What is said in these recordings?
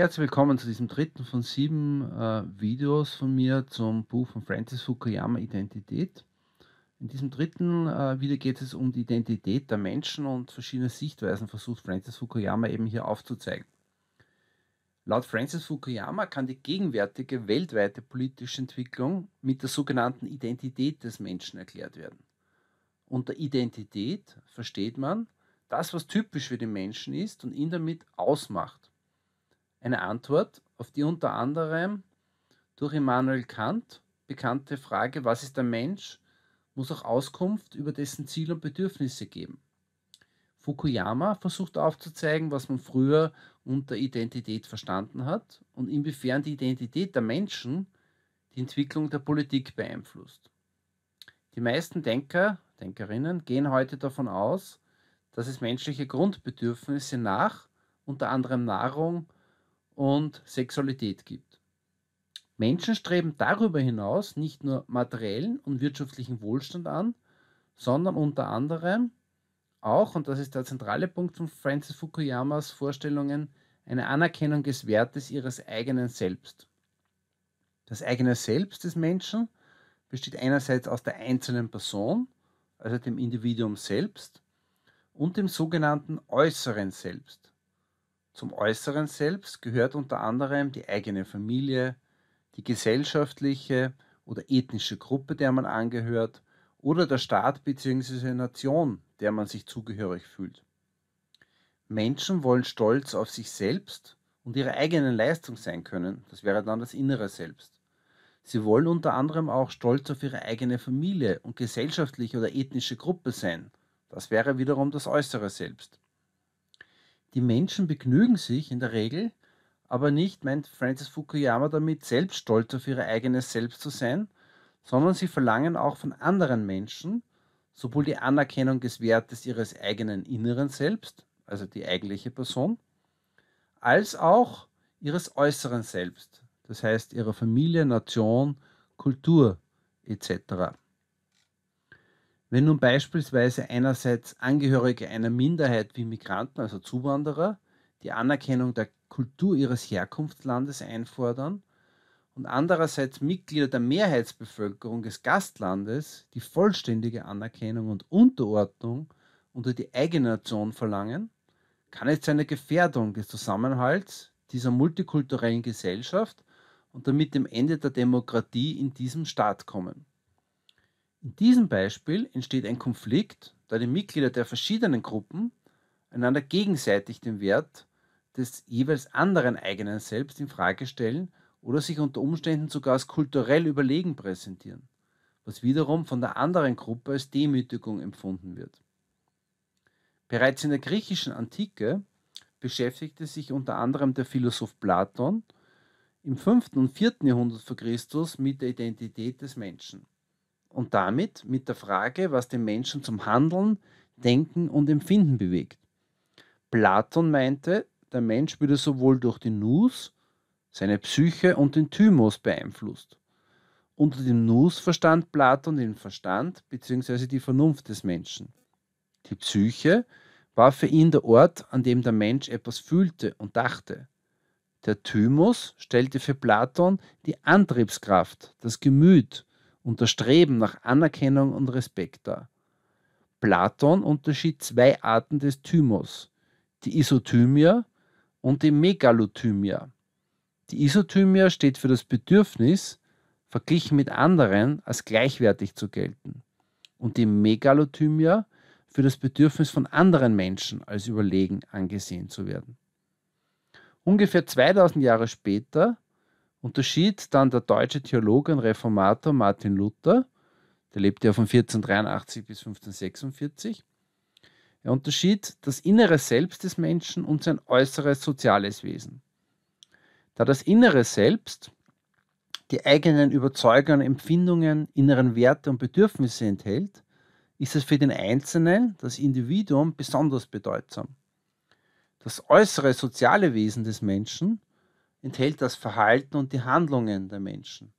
Herzlich willkommen zu diesem dritten von sieben äh, Videos von mir zum Buch von Francis Fukuyama Identität. In diesem dritten äh, Video geht es um die Identität der Menschen und verschiedene Sichtweisen versucht Francis Fukuyama eben hier aufzuzeigen. Laut Francis Fukuyama kann die gegenwärtige weltweite politische Entwicklung mit der sogenannten Identität des Menschen erklärt werden. Unter Identität versteht man das, was typisch für den Menschen ist und ihn damit ausmacht. Eine Antwort auf die unter anderem durch Immanuel Kant bekannte Frage, was ist der Mensch, muss auch Auskunft über dessen Ziel und Bedürfnisse geben. Fukuyama versucht aufzuzeigen, was man früher unter Identität verstanden hat und inwiefern die Identität der Menschen die Entwicklung der Politik beeinflusst. Die meisten Denker, Denkerinnen gehen heute davon aus, dass es menschliche Grundbedürfnisse nach, unter anderem Nahrung, und Sexualität gibt. Menschen streben darüber hinaus nicht nur materiellen und wirtschaftlichen Wohlstand an, sondern unter anderem auch, und das ist der zentrale Punkt von Francis Fukuyamas Vorstellungen, eine Anerkennung des Wertes ihres eigenen Selbst. Das eigene Selbst des Menschen besteht einerseits aus der einzelnen Person, also dem Individuum selbst, und dem sogenannten äußeren Selbst, zum äußeren Selbst gehört unter anderem die eigene Familie, die gesellschaftliche oder ethnische Gruppe, der man angehört, oder der Staat bzw. Nation, der man sich zugehörig fühlt. Menschen wollen stolz auf sich selbst und ihre eigenen Leistung sein können, das wäre dann das innere Selbst. Sie wollen unter anderem auch stolz auf ihre eigene Familie und gesellschaftliche oder ethnische Gruppe sein, das wäre wiederum das äußere Selbst die Menschen begnügen sich in der Regel, aber nicht, meint Francis Fukuyama damit, selbst stolz auf ihre eigene Selbst zu sein, sondern sie verlangen auch von anderen Menschen sowohl die Anerkennung des Wertes ihres eigenen inneren Selbst, also die eigentliche Person, als auch ihres äußeren Selbst, das heißt ihrer Familie, Nation, Kultur etc. Wenn nun beispielsweise einerseits Angehörige einer Minderheit wie Migranten, also Zuwanderer, die Anerkennung der Kultur ihres Herkunftslandes einfordern und andererseits Mitglieder der Mehrheitsbevölkerung des Gastlandes die vollständige Anerkennung und Unterordnung unter die eigene Nation verlangen, kann es zu einer Gefährdung des Zusammenhalts dieser multikulturellen Gesellschaft und damit dem Ende der Demokratie in diesem Staat kommen. In diesem Beispiel entsteht ein Konflikt, da die Mitglieder der verschiedenen Gruppen einander gegenseitig den Wert des jeweils anderen eigenen Selbst in Frage stellen oder sich unter Umständen sogar als kulturell überlegen präsentieren, was wiederum von der anderen Gruppe als Demütigung empfunden wird. Bereits in der griechischen Antike beschäftigte sich unter anderem der Philosoph Platon im 5. und 4. Jahrhundert vor Christus mit der Identität des Menschen und damit mit der Frage, was den Menschen zum Handeln, Denken und Empfinden bewegt. Platon meinte, der Mensch würde sowohl durch den Nus, seine Psyche und den Thymus beeinflusst. Unter dem Nus verstand Platon den Verstand bzw. die Vernunft des Menschen. Die Psyche war für ihn der Ort, an dem der Mensch etwas fühlte und dachte. Der Thymus stellte für Platon die Antriebskraft, das Gemüt, und das Streben nach Anerkennung und Respekt dar. Platon unterschied zwei Arten des Thymos, die Isothymia und die Megalothymia. Die Isothymia steht für das Bedürfnis, verglichen mit anderen als gleichwertig zu gelten und die Megalothymia für das Bedürfnis von anderen Menschen als überlegen angesehen zu werden. Ungefähr 2000 Jahre später unterschied dann der deutsche Theologe und Reformator Martin Luther, der lebte ja von 1483 bis 1546, er unterschied das innere Selbst des Menschen und sein äußeres soziales Wesen. Da das innere Selbst die eigenen Überzeugungen, Empfindungen, inneren Werte und Bedürfnisse enthält, ist es für den Einzelnen, das Individuum, besonders bedeutsam. Das äußere soziale Wesen des Menschen enthält das Verhalten und die Handlungen der Menschen.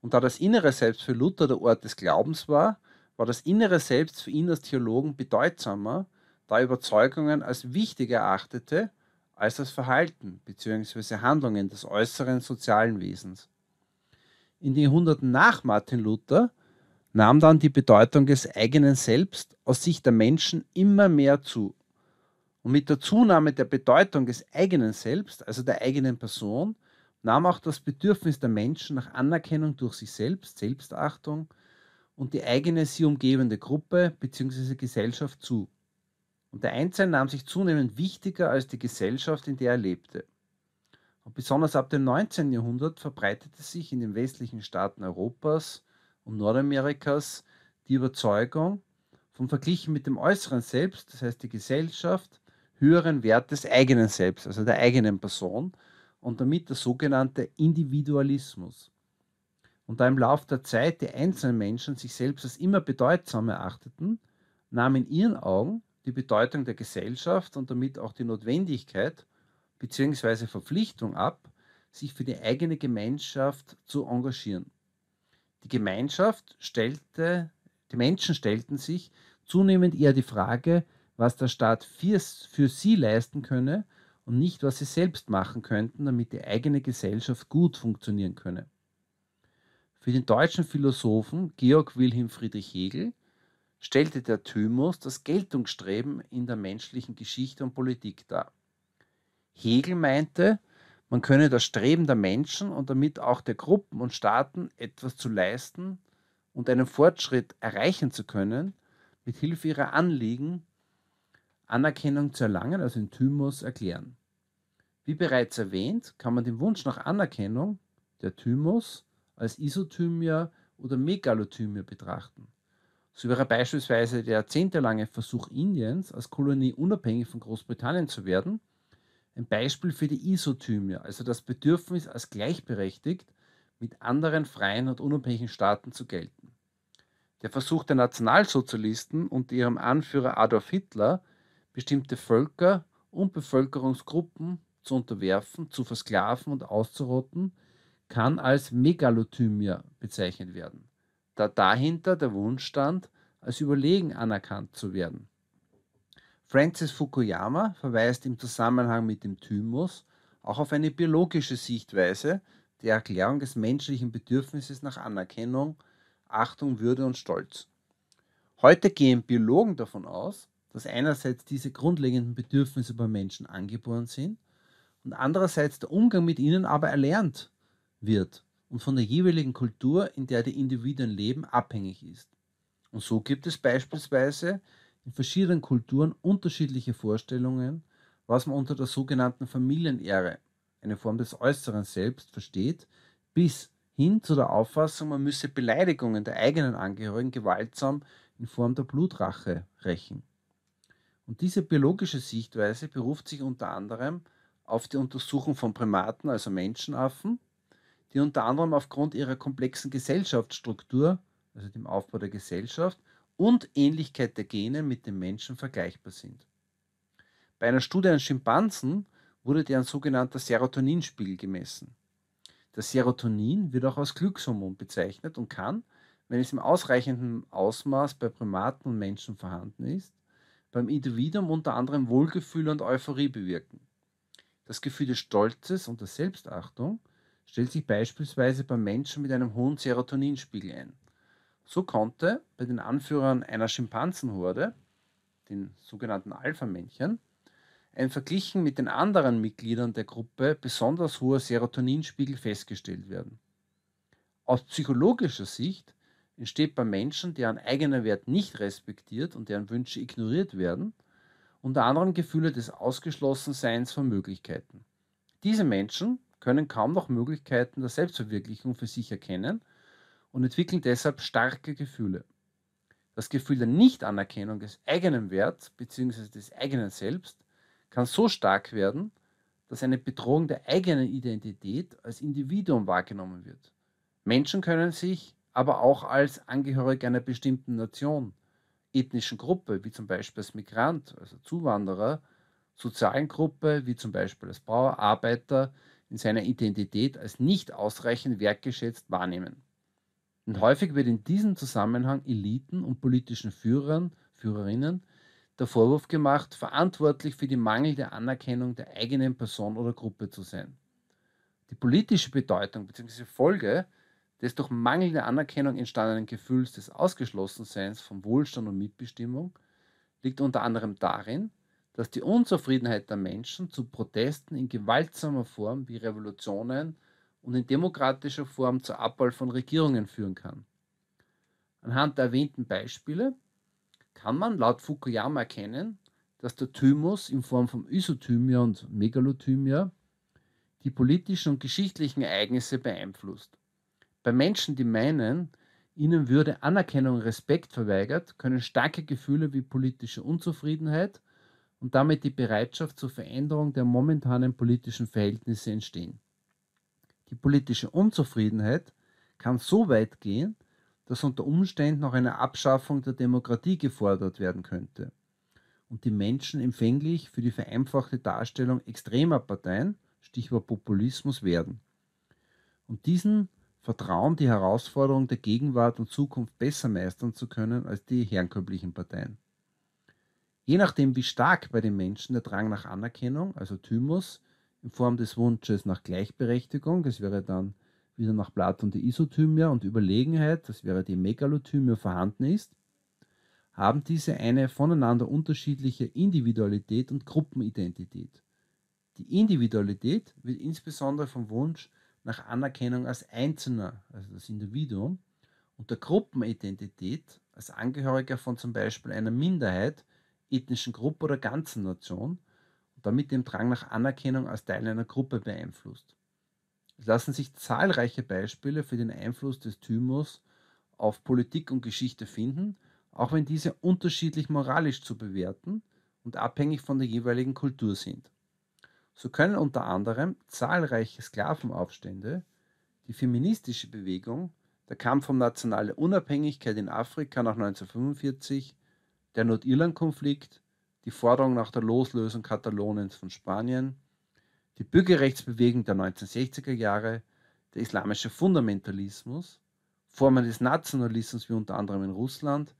Und da das innere Selbst für Luther der Ort des Glaubens war, war das innere Selbst für ihn als Theologen bedeutsamer, da er Überzeugungen als wichtig erachtete als das Verhalten bzw. Handlungen des äußeren sozialen Wesens. In den Jahrhunderten nach Martin Luther nahm dann die Bedeutung des eigenen Selbst aus Sicht der Menschen immer mehr zu und mit der Zunahme der Bedeutung des eigenen Selbst, also der eigenen Person, nahm auch das Bedürfnis der Menschen nach Anerkennung durch sich selbst, Selbstachtung und die eigene sie umgebende Gruppe bzw. Gesellschaft zu. Und der Einzelne nahm sich zunehmend wichtiger als die Gesellschaft, in der er lebte. Und besonders ab dem 19. Jahrhundert verbreitete sich in den westlichen Staaten Europas und Nordamerikas die Überzeugung, vom Verglichen mit dem äußeren Selbst, das heißt die Gesellschaft, höheren Wert des eigenen Selbst, also der eigenen Person und damit der sogenannte Individualismus. Und da im Laufe der Zeit die einzelnen Menschen sich selbst als immer bedeutsamer erachteten, nahm in ihren Augen die Bedeutung der Gesellschaft und damit auch die Notwendigkeit bzw. Verpflichtung ab, sich für die eigene Gemeinschaft zu engagieren. Die Gemeinschaft stellte, die Menschen stellten sich zunehmend eher die Frage, was der Staat für, für sie leisten könne und nicht, was sie selbst machen könnten, damit die eigene Gesellschaft gut funktionieren könne. Für den deutschen Philosophen Georg Wilhelm Friedrich Hegel stellte der Thymus das Geltungsstreben in der menschlichen Geschichte und Politik dar. Hegel meinte, man könne das Streben der Menschen und damit auch der Gruppen und Staaten etwas zu leisten und einen Fortschritt erreichen zu können, mit Hilfe ihrer Anliegen Anerkennung zu erlangen, also den Thymus erklären. Wie bereits erwähnt, kann man den Wunsch nach Anerkennung, der Thymus, als Isothymia oder Megalothymia betrachten. So wäre beispielsweise der jahrzehntelange Versuch Indiens, als Kolonie unabhängig von Großbritannien zu werden, ein Beispiel für die Isothymia, also das Bedürfnis, als gleichberechtigt mit anderen freien und unabhängigen Staaten zu gelten. Der Versuch der Nationalsozialisten und ihrem Anführer Adolf Hitler, bestimmte Völker und Bevölkerungsgruppen zu unterwerfen, zu versklaven und auszurotten, kann als Megalothymia bezeichnet werden, da dahinter der Wunsch stand, als überlegen anerkannt zu werden. Francis Fukuyama verweist im Zusammenhang mit dem Thymus auch auf eine biologische Sichtweise der Erklärung des menschlichen Bedürfnisses nach Anerkennung, Achtung, Würde und Stolz. Heute gehen Biologen davon aus, dass einerseits diese grundlegenden Bedürfnisse bei Menschen angeboren sind und andererseits der Umgang mit ihnen aber erlernt wird und von der jeweiligen Kultur, in der die Individuen leben, abhängig ist. Und so gibt es beispielsweise in verschiedenen Kulturen unterschiedliche Vorstellungen, was man unter der sogenannten Familienehre, eine Form des äußeren Selbst, versteht, bis hin zu der Auffassung, man müsse Beleidigungen der eigenen Angehörigen gewaltsam in Form der Blutrache rächen. Und diese biologische Sichtweise beruft sich unter anderem auf die Untersuchung von Primaten, also Menschenaffen, die unter anderem aufgrund ihrer komplexen Gesellschaftsstruktur, also dem Aufbau der Gesellschaft, und Ähnlichkeit der Gene mit dem Menschen vergleichbar sind. Bei einer Studie an Schimpansen wurde deren sogenannter Serotoninspiegel gemessen. Das Serotonin wird auch als Glückshormon bezeichnet und kann, wenn es im ausreichenden Ausmaß bei Primaten und Menschen vorhanden ist, beim Individuum unter anderem Wohlgefühl und Euphorie bewirken. Das Gefühl des Stolzes und der Selbstachtung stellt sich beispielsweise beim Menschen mit einem hohen Serotoninspiegel ein. So konnte bei den Anführern einer Schimpansenhorde, den sogenannten Alpha-Männchen, ein verglichen mit den anderen Mitgliedern der Gruppe besonders hoher Serotoninspiegel festgestellt werden. Aus psychologischer Sicht entsteht bei Menschen, deren eigener Wert nicht respektiert und deren Wünsche ignoriert werden, unter anderem Gefühle des Ausgeschlossenseins von Möglichkeiten. Diese Menschen können kaum noch Möglichkeiten der Selbstverwirklichung für sich erkennen und entwickeln deshalb starke Gefühle. Das Gefühl der Nichtanerkennung des eigenen Werts bzw. des eigenen Selbst kann so stark werden, dass eine Bedrohung der eigenen Identität als Individuum wahrgenommen wird. Menschen können sich aber auch als Angehörige einer bestimmten Nation, ethnischen Gruppe, wie zum Beispiel als Migrant, also Zuwanderer, sozialen Gruppe, wie zum Beispiel als Bauer, Arbeiter, in seiner Identität als nicht ausreichend wertgeschätzt wahrnehmen. Und häufig wird in diesem Zusammenhang Eliten und politischen Führern, Führerinnen der Vorwurf gemacht, verantwortlich für die mangelnde Anerkennung der eigenen Person oder Gruppe zu sein. Die politische Bedeutung bzw. Folge des durch mangelnde Anerkennung entstandenen Gefühls des Ausgeschlossenseins von Wohlstand und Mitbestimmung liegt unter anderem darin, dass die Unzufriedenheit der Menschen zu Protesten in gewaltsamer Form wie Revolutionen und in demokratischer Form zur Abwahl von Regierungen führen kann. Anhand der erwähnten Beispiele kann man laut Fukuyama erkennen, dass der Thymus in Form von Isothymia und Megalothymia die politischen und geschichtlichen Ereignisse beeinflusst. Bei Menschen, die meinen, ihnen würde Anerkennung und Respekt verweigert, können starke Gefühle wie politische Unzufriedenheit und damit die Bereitschaft zur Veränderung der momentanen politischen Verhältnisse entstehen. Die politische Unzufriedenheit kann so weit gehen, dass unter Umständen noch eine Abschaffung der Demokratie gefordert werden könnte und die Menschen empfänglich für die vereinfachte Darstellung extremer Parteien, Stichwort Populismus, werden. Und diesen vertrauen, die Herausforderung der Gegenwart und Zukunft besser meistern zu können als die herkömmlichen Parteien. Je nachdem, wie stark bei den Menschen der Drang nach Anerkennung, also Thymus, in Form des Wunsches nach Gleichberechtigung, das wäre dann wieder nach Platon die Isothymia und Überlegenheit, das wäre die Megalothymia vorhanden ist, haben diese eine voneinander unterschiedliche Individualität und Gruppenidentität. Die Individualität wird insbesondere vom Wunsch nach Anerkennung als Einzelner, also das Individuum, und der Gruppenidentität als Angehöriger von zum Beispiel einer Minderheit, ethnischen Gruppe oder ganzen Nation und damit dem Drang nach Anerkennung als Teil einer Gruppe beeinflusst. Es lassen sich zahlreiche Beispiele für den Einfluss des Thymus auf Politik und Geschichte finden, auch wenn diese unterschiedlich moralisch zu bewerten und abhängig von der jeweiligen Kultur sind. So können unter anderem zahlreiche Sklavenaufstände, die feministische Bewegung, der Kampf um nationale Unabhängigkeit in Afrika nach 1945, der Nordirland-Konflikt, die Forderung nach der Loslösung Kataloniens von Spanien, die Bürgerrechtsbewegung der 1960er Jahre, der islamische Fundamentalismus, Formen des Nationalismus wie unter anderem in Russland,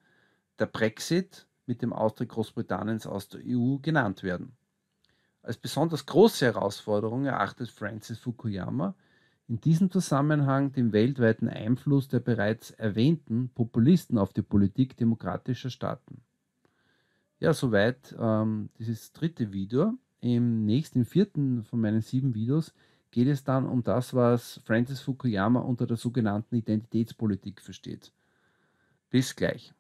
der Brexit mit dem Austritt Großbritanniens aus der EU genannt werden. Als besonders große Herausforderung erachtet Francis Fukuyama in diesem Zusammenhang den weltweiten Einfluss der bereits erwähnten Populisten auf die Politik demokratischer Staaten. Ja, soweit ähm, dieses dritte Video. Im nächsten, im vierten von meinen sieben Videos geht es dann um das, was Francis Fukuyama unter der sogenannten Identitätspolitik versteht. Bis gleich.